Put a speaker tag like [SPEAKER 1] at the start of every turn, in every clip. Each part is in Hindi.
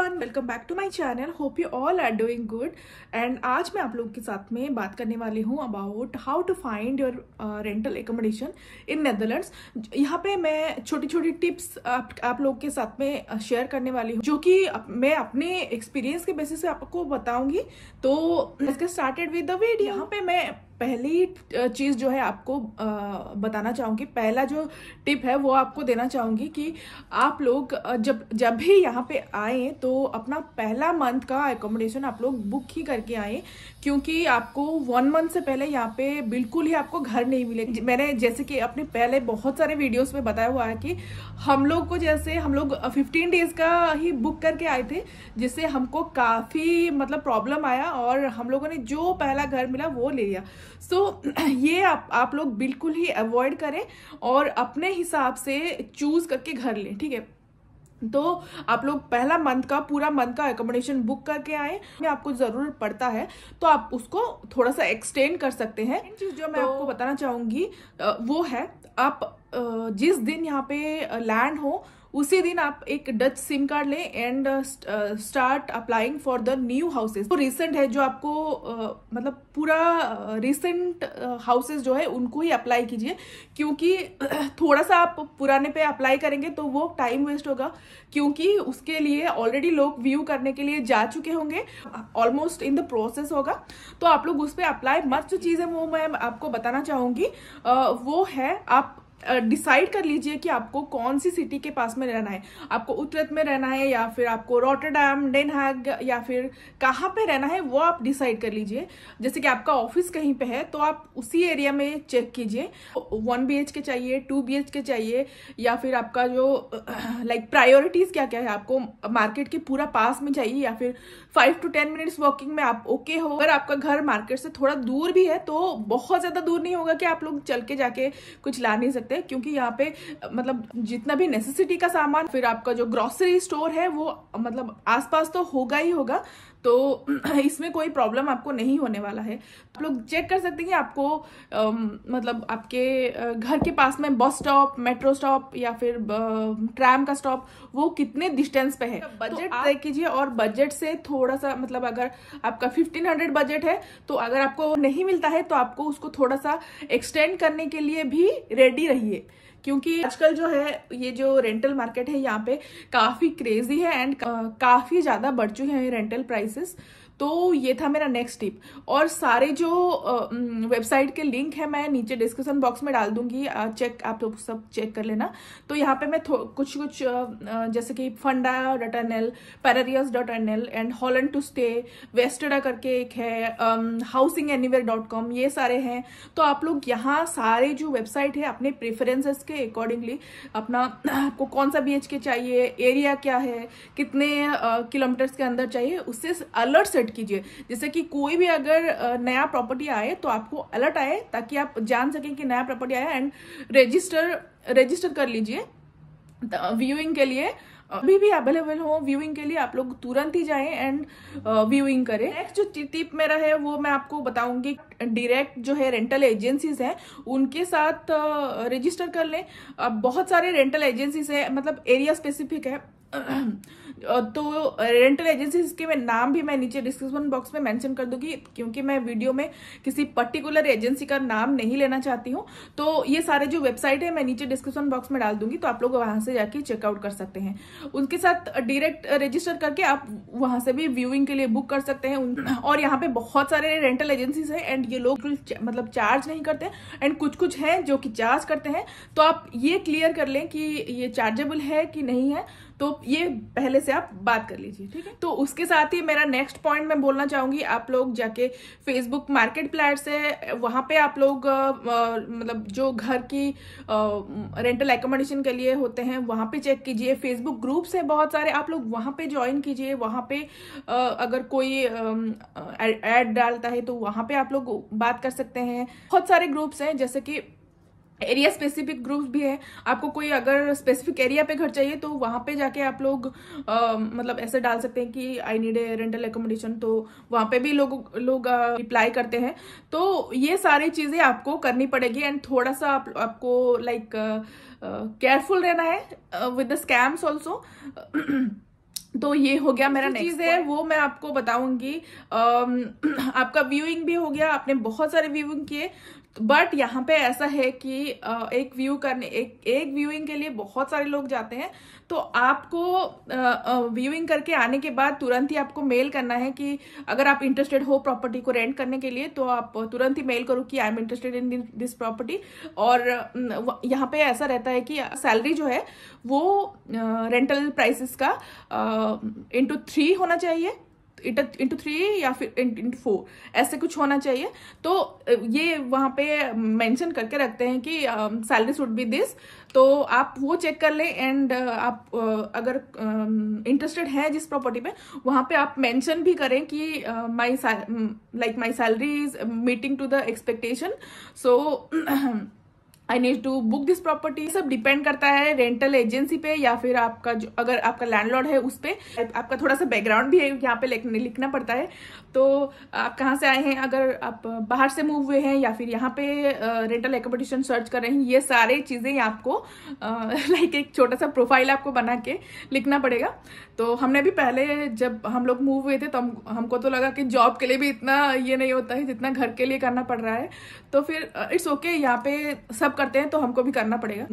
[SPEAKER 1] everyone welcome back to my channel hope you all are doing good and आज मैं आप लोगों के साथ में बात करने वाली हूँ about how to find your rental accommodation in Netherlands यहाँ पे मैं छोटी छोटी टिप्स आप, आप लोग के साथ में शेयर uh, करने वाली हूँ जो कि मैं अपने एक्सपीरियंस के बेसिस से आपको बताऊंगी तो let's started with the video यहाँ पे मैं पहली चीज़ जो है आपको बताना चाहूँगी पहला जो टिप है वो आपको देना चाहूँगी कि आप लोग जब जब भी यहाँ पे आए तो अपना पहला मंथ का एकोमोडेशन आप लोग बुक ही करके आए क्योंकि आपको वन मंथ से पहले यहाँ पे बिल्कुल ही आपको घर नहीं मिले मैंने जैसे कि अपने पहले बहुत सारे वीडियोस में बताया हुआ है कि हम लोग को जैसे हम लोग फिफ्टीन डेज का ही बुक करके आए थे जिससे हमको काफ़ी मतलब प्रॉब्लम आया और हम लोगों ने जो पहला घर मिला वो ले लिया सो so, ये आप आप लोग बिल्कुल ही अवॉइड करें और अपने हिसाब से चूज़ करके घर लें ठीक है तो आप लोग पहला मंथ का पूरा मंथ का एकोमोडेशन बुक करके आए में आपको ज़रूरत पड़ता है तो आप उसको थोड़ा सा एक्सटेंड कर सकते हैं चीज़ जो मैं तो, आपको बताना चाहूंगी वो है आप जिस दिन यहाँ पे लैंड हो उसी दिन आप एक डच सिम कार्ड लें and start applying for the new houses तो रिसेंट है जो आपको uh, मतलब पूरा रिसेंट uh, हाउसेज uh, जो है उनको ही अप्लाई कीजिए क्योंकि थोड़ा सा आप पुराने पे अप्लाई करेंगे तो वो टाइम वेस्ट होगा क्योंकि उसके लिए ऑलरेडी लोग व्यू करने के लिए जा चुके होंगे ऑलमोस्ट इन द प्रोसेस होगा तो आप लोग उस पर अप्लाई मत जो चीज़ है वो मैं आपको बताना चाहूँगी uh, वो है आप डिसाइड कर लीजिए कि आपको कौन सी सिटी के पास में रहना है आपको उत्तरत में रहना है या फिर आपको रोटरडैम डेनहैग या फिर कहाँ पे रहना है वो आप डिसाइड कर लीजिए जैसे कि आपका ऑफिस कहीं पे है तो आप उसी एरिया में चेक कीजिए वन बी के चाहिए टू बी के चाहिए या फिर आपका जो लाइक प्रायोरिटीज़ क्या क्या है आपको मार्केट के पूरा पास में चाहिए या फिर five to ten minutes walking में आप ओके हो अगर आपका घर मार्केट से थोड़ा दूर भी है तो बहुत ज़्यादा दूर नहीं होगा कि आप लोग चल के जाके कुछ ला नहीं सकते सकते क्योंकि यहाँ पे मतलब जितना भी नेसेसिटी का सामान फिर आपका जो ग्रोसरी स्टोर है वो मतलब आसपास तो होगा ही होगा तो इसमें कोई प्रॉब्लम आपको नहीं होने वाला है तो आप लोग चेक कर सकते हैं आपको आ, मतलब आपके घर के पास में बस स्टॉप मेट्रो स्टॉप या फिर ट्रैम का स्टॉप वो कितने डिस्टेंस पे है बजट तो तय तो कीजिए और बजट से थोड़ा सा मतलब अगर आपका फिफ्टीन हंड्रेड बजट है तो अगर आपको नहीं मिलता है तो आपको उसको थोड़ा सा एक्सटेंड करने के लिए भी रेडी रहिए क्योंकि आजकल जो है ये जो रेंटल मार्केट है यहाँ पे काफी क्रेजी है एंड काफी ज्यादा बढ़ चुके हैं रेंटल प्राइस prices तो ये था मेरा नेक्स्ट टिप और सारे जो वेबसाइट के लिंक है मैं नीचे डिस्क्रिप्शन बॉक्स में डाल दूंगी चेक आप लोग तो सब चेक कर लेना तो यहाँ पे मैं कुछ कुछ जैसे कि Funda dot N L Pararius dot N L and Holland to stay वेस्टडा करके एक है हाउसिंग एनीवेयर डॉट कॉम ये सारे हैं तो आप लोग यहाँ सारे जो वेबसाइट है अपने प्रेफरेंसेस के अकॉर्डिंगली अपना आपको कौन सा बी के चाहिए एरिया क्या है कितने किलोमीटर्स के अंदर चाहिए उससे अलर्ट सेट सेट कीजिए जैसे कि कोई भी अगर नया प्रॉपर्टी आए तो आपको अलर्ट आए ताकि आप जान सकें कि नया प्रॉपर्टी आया एंड रजिस्टर रजिस्टर कर लीजिए व्यूइंग के लिए अभी भी अवेलेबल हो व्यूइंग के लिए आप लोग तुरंत ही जाएं एंड व्यूइंग करें नेक्स्ट जो टिप मेरा है वो मैं आपको बताऊंगी डायरेक्ट जो है रेंटल एजेंसीज हैं उनके साथ रजिस्टर कर लें बहुत सारे रेंटल एजेंसीज हैं मतलब एरिया स्पेसिफिक है तो रेंटल एजेंसी के मैं नाम भी मैं नीचे डिस्क्रिप्शन बॉक्स में मेंशन कर दूंगी क्योंकि मैं वीडियो में किसी पर्टिकुलर एजेंसी का नाम नहीं लेना चाहती हूँ तो ये सारे जो वेबसाइट है मैं नीचे डिस्क्रिप्शन बॉक्स में डाल दूंगी तो आप लोग वहां से जाके चेकआउट कर सकते हैं उनके साथ डायरेक्ट रजिस्टर करके आप वहां से भी व्यूइंग के लिए बुक कर सकते हैं और यहाँ पे बहुत सारे रेंटल एजेंसीज है एंड ये लोग मतलब चार्ज नहीं करते एंड कुछ कुछ है जो कि चार्ज करते हैं तो आप ये क्लियर कर लें कि ये चार्जेबल है कि नहीं है तो ये पहले से आप बात कर लीजिए ठीक है तो उसके साथ ही मेरा नेक्स्ट पॉइंट मैं बोलना चाहूंगी आप लोग जाके फेसबुक मार्केट प्लेट से वहां पे आप लोग मतलब जो घर की रेंटल एकोमोडेशन के लिए होते हैं वहां पे चेक कीजिए फेसबुक ग्रुप्स है बहुत सारे आप लोग वहाँ पे ज्वाइन कीजिए वहाँ पे आ, अगर कोई ऐड डालता है तो वहां पे आप लोग बात कर सकते हैं बहुत सारे ग्रुप्स हैं जैसे कि एरिया स्पेसिफिक ग्रुप्स भी है आपको कोई अगर स्पेसिफिक एरिया पे घर चाहिए तो वहाँ पे जाके आप लोग आ, मतलब ऐसे डाल सकते हैं कि I need a rental accommodation तो वहाँ पे भी लोग लोग अप्लाई करते हैं तो ये सारी चीज़ें आपको करनी पड़ेगी एंड थोड़ा सा आप, आपको लाइक केयरफुल रहना है विद द स्कैम्स ऑल्सो तो ये हो गया मेरा चीज है वो मैं आपको बताऊंगी आपका व्यूइंग भी हो गया आपने बहुत सारे व्यूइंग किए बट यहाँ पे ऐसा है कि एक व्यू करने एक एक व्यूइंग के लिए बहुत सारे लोग जाते हैं तो आपको व्यूइंग करके आने के बाद तुरंत ही आपको मेल करना है कि अगर आप इंटरेस्टेड हो प्रॉपर्टी को रेंट करने के लिए तो आप तुरंत ही मेल करो कि I am interested in this property और यहाँ पे ऐसा रहता है कि सैलरी जो है वो रेंटल प्राइसिस का इंटू थ्री होना चाहिए इंटू थ्री या फिर इंटू फोर ऐसे कुछ होना चाहिए तो ये वहाँ पे मेंशन करके रखते हैं कि सैलरी शुड बी दिस तो आप वो चेक कर लें एंड आप अगर इंटरेस्टेड um, हैं जिस प्रॉपर्टी में वहां पे आप मेंशन भी करें कि my like my salary is meeting to the expectation so I need to book this property सब डिपेंड करता है रेंटल एजेंसी पे या फिर आपका जो अगर आपका लैंडलॉर्ड है उस पर आपका थोड़ा सा बैकग्राउंड भी है यहाँ पे लिखना पड़ता है तो आप कहाँ से आए हैं अगर आप बाहर से मूव हुए हैं या फिर यहाँ पे रेंटल एकोमोडेशन सर्च कर रहे हैं ये सारे चीज़ें आपको लाइक एक छोटा सा प्रोफाइल आपको बना के लिखना पड़ेगा तो हमने भी पहले जब हम लोग मूव हुए थे तो हम हमको तो लगा कि जॉब के लिए भी इतना ये नहीं होता है जितना घर के लिए करना पड़ रहा है तो फिर इट्स ओके यहाँ पे सब करते हैं तो हमको भी करना पड़ेगा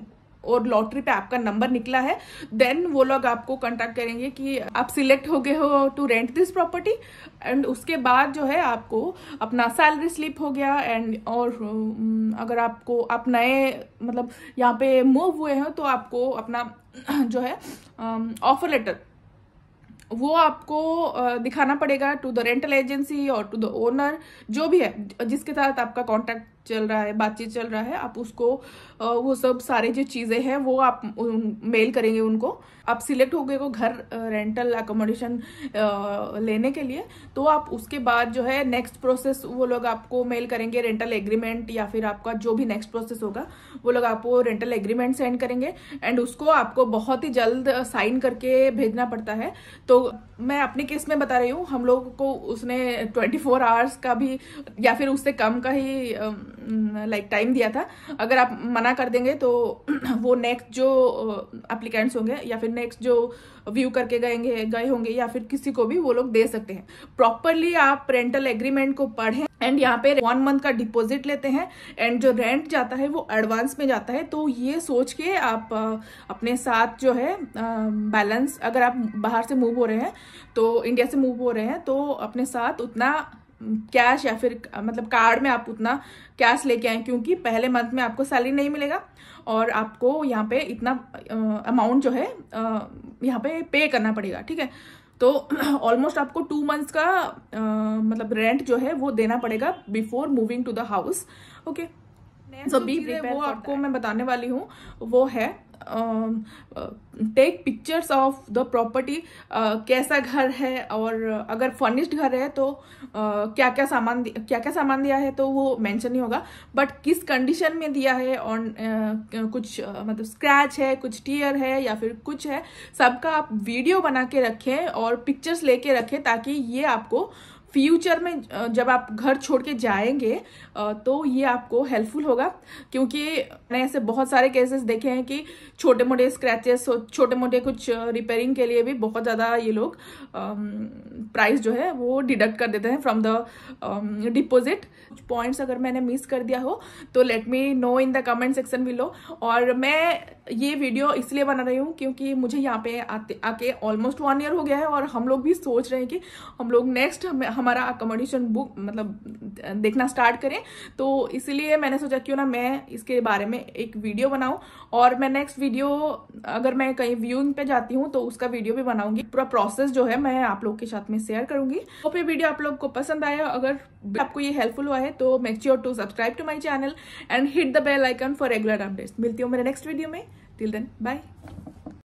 [SPEAKER 1] और लॉटरी पे आपका नंबर निकला है देन वो लोग आपको कॉन्टेक्ट करेंगे कि आप सिलेक्ट हो गए हो to rent this property and उसके बाद जो है आपको अपना सैलरी स्लिप हो गया एंड और अगर आपको आप नए मतलब यहाँ पे मूव हुए हैं तो आपको अपना जो है ऑफर लेटर वो आपको दिखाना पड़ेगा टू द रेंटल एजेंसी और टू द ओनर जो भी है जिसके साथ आपका कॉन्टैक्ट चल रहा है बातचीत चल रहा है आप उसको वो सब सारे जो चीज़ें हैं वो आप मेल करेंगे उनको आप सिलेक्ट हो गए को घर रेंटल अकोमोडेशन लेने के लिए तो आप उसके बाद जो है नेक्स्ट प्रोसेस वो लोग आपको मेल करेंगे रेंटल एग्रीमेंट या फिर आपका जो भी नेक्स्ट प्रोसेस होगा वो लोग आपको रेंटल एग्रीमेंट सेंड करेंगे एंड उसको आपको बहुत ही जल्द साइन करके भेजना पड़ता है तो मैं अपने केस में बता रही हूँ हम लोग को उसने ट्वेंटी आवर्स का भी या फिर उससे कम का ही लाइक टाइम दिया था अगर आप मना कर देंगे तो वो नेक्स्ट जो अप्लीकेंट्स होंगे या फिर नेक्स्ट जो व्यू करके गएंगे गए होंगे या फिर किसी को भी वो लोग दे सकते हैं प्रॉपरली आप रेंटल एग्रीमेंट को पढ़ें एंड यहाँ पे वन मंथ का डिपॉजिट लेते हैं एंड जो रेंट जाता है वो एडवांस में जाता है तो ये सोच के आप अपने साथ जो है बैलेंस अगर आप बाहर से मूव हो रहे हैं तो इंडिया से मूव हो रहे हैं तो अपने साथ उतना कैश या फिर मतलब कार्ड में आप उतना कैश लेके आए क्योंकि पहले मंथ में आपको सैलरी नहीं मिलेगा और आपको यहाँ पे इतना अमाउंट जो है यहाँ पे पे करना पड़ेगा ठीक है तो ऑलमोस्ट आपको टू मंथ्स का आ, मतलब रेंट जो है वो देना पड़ेगा before moving to the house okay so बी वो आपको मैं बताने वाली हूँ वो है take pictures of the property कैसा घर है और uh, अगर फर्निश्ड घर है तो uh, क्या क्या सामान क्या क्या सामान दिया है तो वो मेंशन नहीं होगा बट किस कंडीशन में दिया है और uh, कुछ uh, मतलब स्क्रैच है कुछ टीयर है या फिर कुछ है सबका आप वीडियो बना के रखें और पिक्चर्स लेके रखें ताकि ये आपको uh, फ्यूचर में जब आप घर छोड़ के जाएंगे तो ये आपको हेल्पफुल होगा क्योंकि मैंने ऐसे बहुत सारे केसेस देखे हैं कि छोटे मोटे स्क्रैचेस छोटे मोटे कुछ रिपेयरिंग के लिए भी बहुत ज़्यादा ये लोग प्राइस जो है वो डिडक्ट कर देते हैं फ्रॉम द डिपोजिट पॉइंट्स अगर मैंने मिस कर दिया हो तो let me know in the comment section below और मैं ये वीडियो इसलिए बना रही हूँ क्योंकि मुझे यहाँ पे आते आके ऑलमोस्ट वन ईयर हो गया है और हम लोग भी सोच रहे हैं कि हम लोग नेक्स्ट हम हमारा अकोमोडेशन बुक मतलब देखना स्टार्ट करें तो इसीलिए मैंने सोचा क्यों ना मैं इसके बारे में एक वीडियो बनाऊं और मैं नेक्स्ट वीडियो अगर मैं कहीं व्यूइंग पे जाती हूँ तो उसका वीडियो भी बनाऊंगी पूरा प्रोसेस जो है मैं आप लोग के साथ में शेयर करूंगी तो फिर वीडियो आप लोग को पसंद आया अगर आपको ये हेल्पफुल हुआ है तो make sure to subscribe to my channel and hit the bell icon for regular updates मिलती हूँ मेरे नेक्स्ट वीडियो में टिल देन बाय